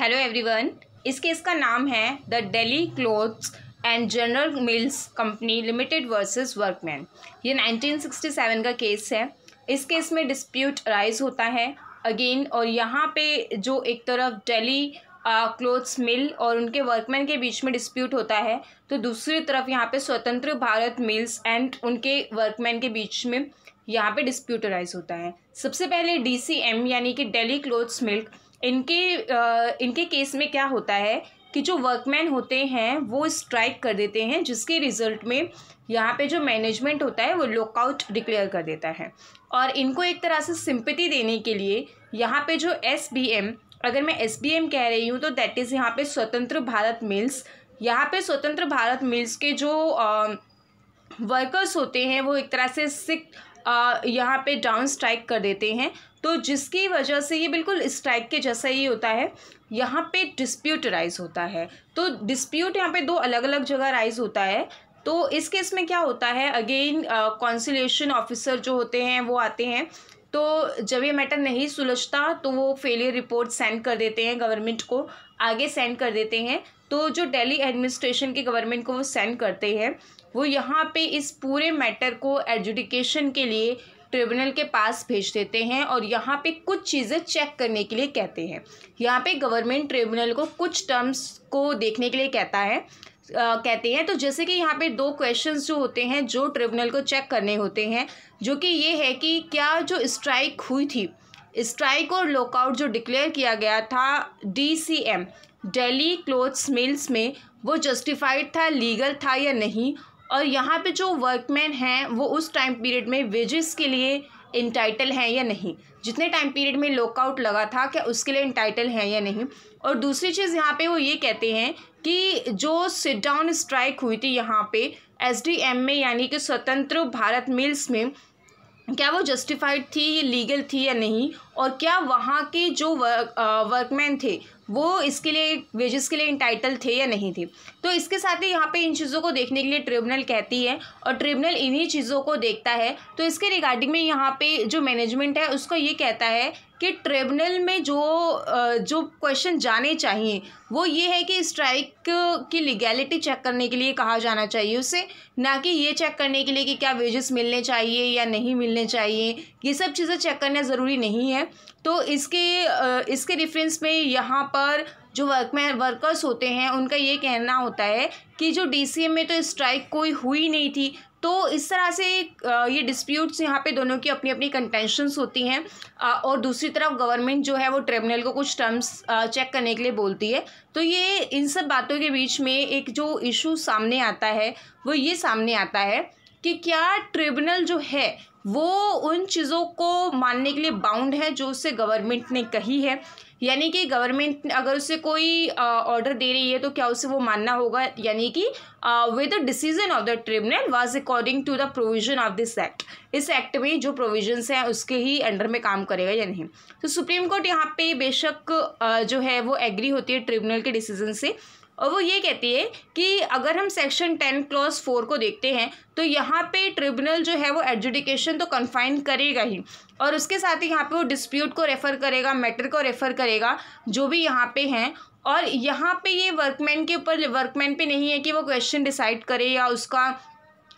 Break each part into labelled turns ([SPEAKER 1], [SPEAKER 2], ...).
[SPEAKER 1] hello everyone इस case का नाम है the Delhi cloths and general mills company limited versus workman ये 1967 का केस है इस केस में डिस्प्यूट राइज होता है अगेन और यहाँ पे जो एक तरफ डेली क्लोथ्स मिल और उनके वर्कमैन के बीच में डिस्प्यूट होता है तो दूसरी तरफ यहाँ पे स्वतंत्र भारत मिल्स एंड उनके वर्कमैन के बीच में यहाँ पे डिस्प्यूटराइज होता है सबसे पहले डीसीएम यानी कि डेली क्लोथ्स मिल्क इनके इनके केस में क्या होता है कि जो वर्कमैन होते हैं वो स्ट्राइक कर देते हैं जिसके रिजल्ट में यहाँ पे जो मैनेजमेंट होता है वो लॉकआउट डिक्लेयर कर देता है और इनको एक तरह से सिंपति देने के लिए यहाँ पे जो एस अगर मैं एस कह रही हूँ तो दैट इज़ यहाँ पे स्वतंत्र भारत मिल्स यहाँ पे स्वतंत्र भारत मिल्स के जो आ, वर्कर्स होते हैं वो एक तरह से सिक यहाँ पे डाउन स्ट्राइक कर देते हैं तो जिसकी वजह से ये बिल्कुल स्ट्राइक के जैसा ही होता है यहाँ पे डिस्प्यूट राइज होता है तो डिस्प्यूट यहाँ पे दो अलग अलग जगह राइज होता है तो इस केस में क्या होता है अगेन कॉन्सिलेशन ऑफिसर जो होते हैं वो आते हैं तो जब ये मैटर नहीं सुलझता तो वो फेलियर रिपोर्ट सेंड कर देते हैं गवर्नमेंट को आगे सेंड कर देते हैं तो जो दिल्ली एडमिनिस्ट्रेशन के गवर्नमेंट को वो सेंड करते हैं वो यहाँ पे इस पूरे मैटर को एडजुडिकेशन के लिए ट्रिब्यूनल के पास भेज देते हैं और यहाँ पे कुछ चीज़ें चेक करने के लिए कहते हैं यहाँ पे गवर्नमेंट ट्रिब्यूनल को कुछ टर्म्स को देखने के लिए कहता है कहते हैं तो जैसे कि यहाँ पे दो क्वेश्चंस जो होते हैं जो ट्रिब्यूनल को चेक करने होते हैं जो कि ये है कि क्या जो स्ट्राइक हुई थी स्ट्राइक और लॉकआउट जो डिक्लेयर किया गया था डीसीएम दिल्ली क्लोथ्स मिल्स में वो जस्टिफाइड था लीगल था या नहीं और यहाँ पे जो वर्कमैन हैं वो उस टाइम पीरियड में वेजेस के लिए इंटाइटल हैं या नहीं जितने टाइम पीरियड में लॉकआउट लगा था क्या उसके लिए इंटाइटल हैं या नहीं और दूसरी चीज़ यहाँ पे वो ये कहते हैं कि जो सिट डाउन स्ट्राइक हुई थी यहाँ पे एसडीएम में यानी कि स्वतंत्र भारत मिल्स में क्या वो जस्टिफाइड थी लीगल थी या नहीं और क्या वहाँ के जो वर्क वर्कमैन थे वो इसके लिए वेजेस के लिए इंटाइटल थे या नहीं थे तो इसके साथ ही यहाँ पे इन चीज़ों को देखने के लिए ट्रिब्यूनल कहती है और ट्रिब्यूनल इन्हीं चीज़ों को देखता है तो इसके रिगार्डिंग में यहाँ पे जो मैनेजमेंट है उसको ये कहता है कि ट्रिब्यूनल में जो जो क्वेश्चन जाने चाहिए वो ये है कि स्ट्राइक की लीगैलिटी चेक करने के लिए कहा जाना चाहिए उससे ना कि ये चेक करने के लिए कि क्या वेजेस मिलने चाहिए या नहीं मिलने चाहिए ये सब चीज़ें चेक करना ज़रूरी नहीं है तो इसके इसके रेफरेंस में यहाँ पर जो वर्कमैन वर्कर्स होते हैं उनका ये कहना होता है कि जो डी में तो स्ट्राइक कोई हुई नहीं थी तो इस तरह से ये डिस्प्यूट्स यहाँ पे दोनों की अपनी अपनी कंटेंशंस होती हैं और दूसरी तरफ गवर्नमेंट जो है वो ट्रिब्यूनल को कुछ टर्म्स चेक करने के लिए बोलती है तो ये इन सब बातों के बीच में एक जो इशू सामने आता है वो ये सामने आता है कि क्या ट्रिब्यूनल जो है वो उन चीज़ों को मानने के लिए बाउंड है जो उससे गवर्नमेंट ने कही है यानी कि गवर्नमेंट अगर उसे कोई ऑर्डर दे रही है तो क्या उसे वो मानना होगा यानी कि with decision of the tribunal was according to the provision of this act इस एक्ट में जो प्रोविजंस हैं उसके ही अंडर में काम करेगा या नहीं तो सुप्रीम कोर्ट यहाँ पे बेशक uh, जो है वो एग्री होती है ट्रिब्यूनल के डिसीजन से और वो ये कहती है कि अगर हम सेक्शन टेन क्लॉज फोर को देखते हैं तो यहाँ पे ट्रिब्यूनल जो है वो एडजुडिकेशन तो कन्फाइन करेगा ही और उसके साथ ही यहाँ पे वो डिस्प्यूट को रेफ़र करेगा मैटर को रेफ़र करेगा जो भी यहाँ पे हैं और यहाँ पे ये वर्कमैन के ऊपर वर्कमैन पे नहीं है कि वो क्वेश्चन डिसाइड करे या उसका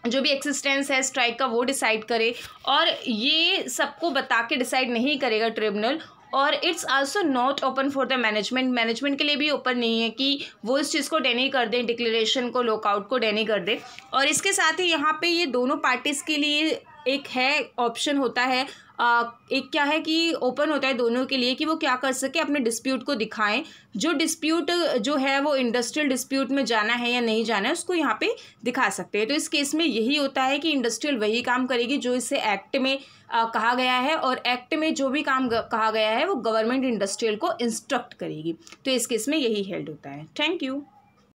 [SPEAKER 1] जो भी एक्सिस्टेंस है स्ट्राइक का वो डिसाइड करे और ये सबको बता के डिसाइड नहीं करेगा ट्रिब्यूनल और it's also not open for the management management के लिए भी ओपन नहीं है कि वो इस चीज़ को डेनी कर दें डिक्लेरेशन को लॉकआउट को डेनी कर दें और इसके साथ ही यहाँ पे ये दोनों पार्टीज़ के लिए एक है ऑप्शन होता है आ, एक क्या है कि ओपन होता है दोनों के लिए कि वो क्या कर सके अपने डिस्प्यूट को दिखाएं जो डिस्प्यूट जो है वो इंडस्ट्रियल डिस्प्यूट में जाना है या नहीं जाना है उसको यहाँ पे दिखा सकते हैं तो इस केस में यही होता है कि इंडस्ट्रियल वही काम करेगी जो इसे एक्ट में आ, कहा गया है और एक्ट में जो भी काम कहा गया है वो गवर्नमेंट इंडस्ट्रियल को इंस्ट्रक्ट करेगी तो इस केस में यही हेल्ड होता है थैंक यू